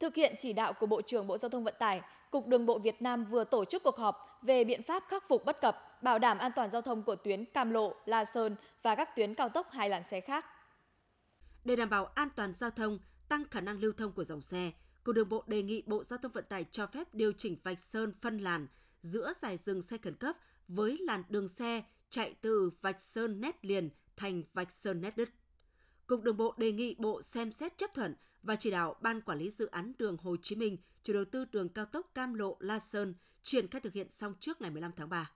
Thực hiện chỉ đạo của Bộ trưởng Bộ Giao thông Vận tải, Cục Đường bộ Việt Nam vừa tổ chức cuộc họp về biện pháp khắc phục bất cập, bảo đảm an toàn giao thông của tuyến Cam Lộ, La Sơn và các tuyến cao tốc hai làn xe khác. Để đảm bảo an toàn giao thông, tăng khả năng lưu thông của dòng xe, Cục Đường bộ đề nghị Bộ Giao thông Vận tải cho phép điều chỉnh vạch sơn phân làn giữa giải dừng xe khẩn cấp với làn đường xe chạy từ vạch sơn nét liền thành vạch sơn nét đứt. Cục Đường bộ đề nghị Bộ xem xét chấp thuận và chỉ đạo Ban Quản lý Dự án Đường Hồ Chí Minh, chủ đầu tư đường cao tốc Cam Lộ – La Sơn, triển khai thực hiện xong trước ngày 15 tháng 3.